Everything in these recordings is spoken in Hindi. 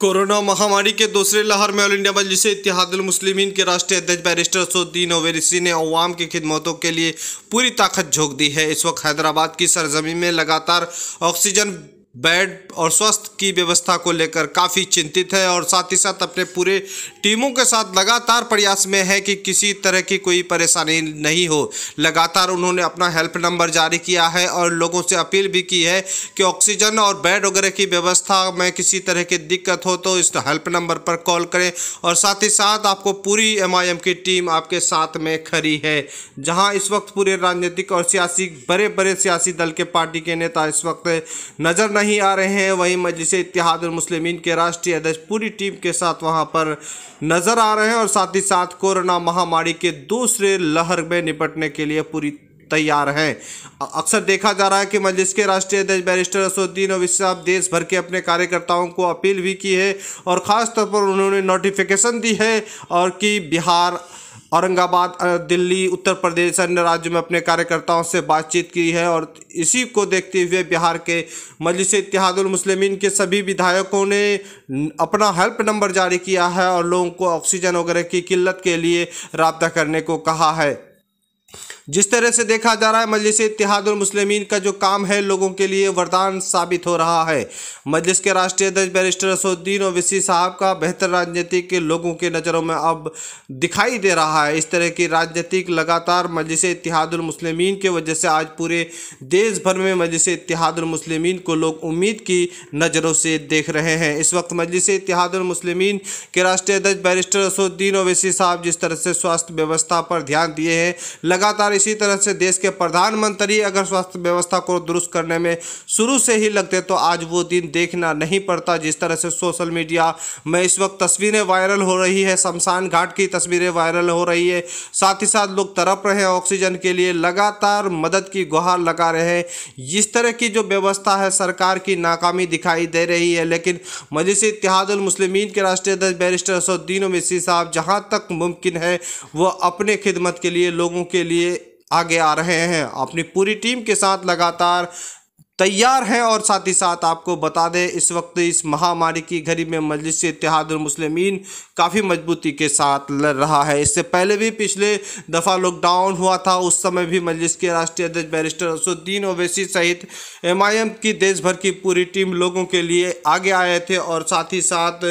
कोरोना महामारी के दूसरे लहर में ऑल इंडिया मजलिस इतिहादलमसलिमिन के राष्ट्रीय अध्यक्ष बैरिस्टर सुद्दीन ओवैसी ने अवाम की खिदमतों के लिए पूरी ताकत झोंक दी है इस वक्त हैदराबाद की सरजमी में लगातार ऑक्सीजन बेड और स्वास्थ्य की व्यवस्था को लेकर काफ़ी चिंतित है और साथ ही साथ अपने पूरे टीमों के साथ लगातार प्रयास में है कि किसी तरह की कोई परेशानी नहीं हो लगातार उन्होंने अपना हेल्प नंबर जारी किया है और लोगों से अपील भी की है कि ऑक्सीजन और बेड वगैरह की व्यवस्था में किसी तरह की दिक्कत हो तो इस हेल्प नंबर पर कॉल करें और साथ ही साथ आपको पूरी एम की टीम आपके साथ में खड़ी है जहाँ इस वक्त पूरे राजनीतिक और सियासी बड़े बड़े सियासी दल के पार्टी के नेता इस वक्त नज़र नहीं नहीं आ रहे हैं वहीं मजलिस इतिहादमसलिमिन के राष्ट्रीय अध्यक्ष पूरी टीम के साथ वहाँ पर नज़र आ रहे हैं और साथ ही साथ कोरोना महामारी के दूसरे लहर में निपटने के लिए पूरी तैयार हैं अक्सर देखा जा रहा है कि मजलिस के राष्ट्रीय अध्यक्ष बैरिस्टर असुद्दीन ओवैसी साहब देश भर के अपने कार्यकर्ताओं को अपील भी की है और ख़ास तौर पर उन्होंने नोटिफिकेशन दी है और कि बिहार औरंगाबाद दिल्ली उत्तर प्रदेश अन्य राज्यों में अपने कार्यकर्ताओं से बातचीत की है और इसी को देखते हुए बिहार के मजलिस इतिहादुलमसलिमिन के सभी विधायकों ने अपना हेल्प नंबर जारी किया है और लोगों को ऑक्सीजन वगैरह की किल्लत के लिए रबता करने को कहा है जिस तरह से देखा जा रहा है मजलिस मुस्लिमीन का जो काम है लोगों के लिए वरदान साबित हो रहा है मजलिस के राष्ट्रीय अध्यक्ष बैरिस्टर असुद्दीन ओवैसी साहब का बेहतर राजनीति के लोगों के नज़रों में अब दिखाई दे रहा है इस तरह की राजनीतिक लगातार मजलिस इतिहादुलमसलमिन के वजह से आज पूरे देश भर में मजलिस इतिहादुलमसलमिन को लोग उम्मीद की नज़रों से देख रहे हैं इस वक्त मजलिस इतिहादुलमसलमिन के राष्ट्रीय अध्यक्ष बैरिस्टर असुद्दीन ओवैसी साहब जिस तरह से स्वास्थ्य व्यवस्था पर ध्यान दिए हैं लगातार इसी तरह से देश के प्रधानमंत्री अगर स्वास्थ्य व्यवस्था को दुरुस्त करने में शुरू से ही लगते तो आज वो दिन देखना नहीं पड़ता जिस तरह से सोशल मीडिया में इस वक्त तस्वीरें वायरल हो रही है शमशान घाट की तस्वीरें वायरल हो रही है साथ ही साथ लोग तरप रहे हैं ऑक्सीजन के लिए लगातार मदद की गुहार लगा रहे हैं इस तरह की जो व्यवस्था है सरकार की नाकामी दिखाई दे रही है लेकिन मजलिस इतिहादुल मुस्लिम के राष्ट्रीय अध्यक्ष बैरिस्टर असुद्दीन ओवैसी साहब जहां तक मुमकिन है वह अपने खिदमत के लिए लोगों के लिए आगे आ रहे हैं अपनी पूरी टीम के साथ लगातार तैयार हैं और साथ ही साथ आपको बता दें इस वक्त इस महामारी की घड़ी में मजलिस मुस्लिमीन काफ़ी मजबूती के साथ लड़ रहा है इससे पहले भी पिछले दफ़ा लॉकडाउन हुआ था उस समय भी मजलिस के राष्ट्रीय अध्यक्ष बैरिस्टर असुद्दीन ओवैसी सहित एम की देश भर की पूरी टीम लोगों के लिए आगे आए थे और साथ ही साथ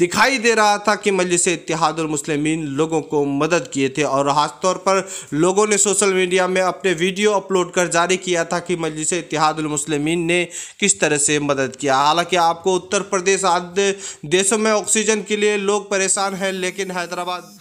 दिखाई दे रहा था कि मजलिस इतिहादुल मुस्लिमीन लोगों को मदद किए थे और खासतौर पर लोगों ने सोशल मीडिया में अपने वीडियो अपलोड कर जारी किया था कि मजलिस इतिहादुल ने किस तरह से मदद किया हालांकि आपको उत्तर प्रदेश आदि देशों में ऑक्सीजन के लिए लोग परेशान हैं लेकिन हैदराबाद